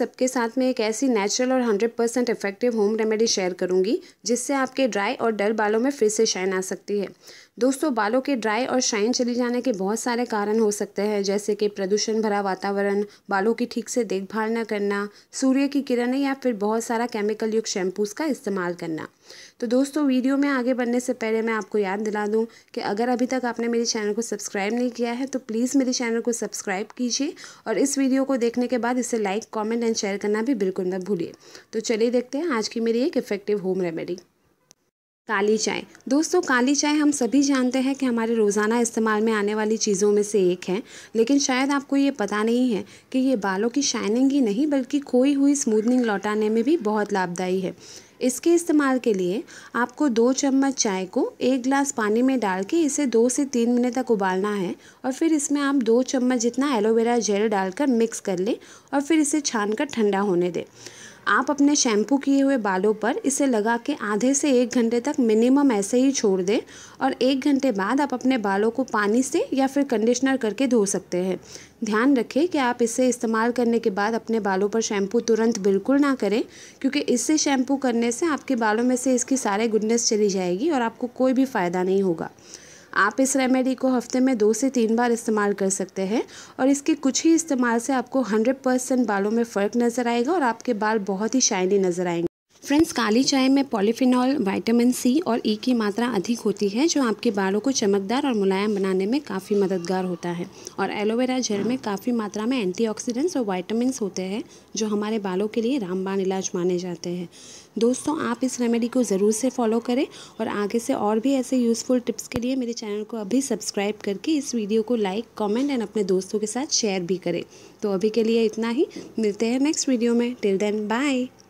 सबके साथ में एक ऐसी नेचुरल और 100% percent effective home remedy share करूंगी जिससे आपके ड्राई और डल बालों में फिर से शाइन आ सकती है दोस्तों बालों के ड्राई और शाइन चले जाने के बहुत सारे कारण हो सकते हैं जैसे कि प्रदूषण भरा वातावरण बालों की ठीक से देखभाल न करना सूर्य की किरणें या फिर बहुत सारा केमिकल युक्त शैम्पूस का इस्तेमाल करना तो दोस्तों वीडियो में आगे बढ़ने से पहले मैं आपको याद दिला दूँ कि अगर अभी तक आपने मेरे चैनल को सब्सक्राइब नहीं किया है तो प्लीज़ मेरे चैनल को सब्सक्राइब कीजिए और इस वीडियो को देखने के बाद इसे लाइक कॉमेंट एंड शेयर करना भी बिल्कुल मत भूलिए तो चलिए देखते हैं आज की मेरी एक इफ़ेक्टिव होम रेमेडी काली चाय दोस्तों काली चाय हम सभी जानते हैं कि हमारे रोज़ाना इस्तेमाल में आने वाली चीज़ों में से एक है लेकिन शायद आपको ये पता नहीं है कि ये बालों की शाइनिंग ही नहीं बल्कि खोई हुई स्मूदनिंग लौटाने में भी बहुत लाभदायी है इसके इस्तेमाल के लिए आपको दो चम्मच चाय को एक गिलास पानी में डाल के इसे दो से तीन मिनट तक उबालना है और फिर इसमें आप दो चम्मच जितना एलोवेरा जेल डालकर मिक्स कर लें और फिर इसे छान कर ठंडा होने दें आप अपने शैम्पू किए हुए बालों पर इसे लगा के आधे से एक घंटे तक मिनिमम ऐसे ही छोड़ दें और एक घंटे बाद आप अपने बालों को पानी से या फिर कंडीशनर करके धो सकते हैं ध्यान रखें कि आप इसे इस्तेमाल करने के बाद अपने बालों पर शैम्पू तुरंत बिल्कुल ना करें क्योंकि इससे शैम्पू करने से आपके बालों में से इसकी सारे गुडनेस चली जाएगी और आपको कोई भी फ़ायदा नहीं होगा आप इस रेमेडी को हफ्ते में दो से तीन बार इस्तेमाल कर सकते हैं और इसके कुछ ही इस्तेमाल से आपको हंड्रेड परसेंट बालों में फ़र्क नज़र आएगा और आपके बाल बहुत ही शाइनी नज़र आएंगे फ्रेंड्स काली चाय में पॉलीफिनॉल विटामिन सी और ई e की मात्रा अधिक होती है जो आपके बालों को चमकदार और मुलायम बनाने में काफ़ी मददगार होता है और एलोवेरा जेल में काफ़ी मात्रा में एंटीऑक्सीडेंट्स और वाइटामिन होते हैं जो हमारे बालों के लिए रामबाण इलाज माने जाते हैं दोस्तों आप इस रेमेडी को ज़रूर से फॉलो करें और आगे से और भी ऐसे यूज़फुल टिप्स के लिए मेरे चैनल को अभी सब्सक्राइब करके इस वीडियो को लाइक कॉमेंट एंड अपने दोस्तों के साथ शेयर भी करें तो अभी के लिए इतना ही मिलते हैं नेक्स्ट वीडियो में टिल देन बाय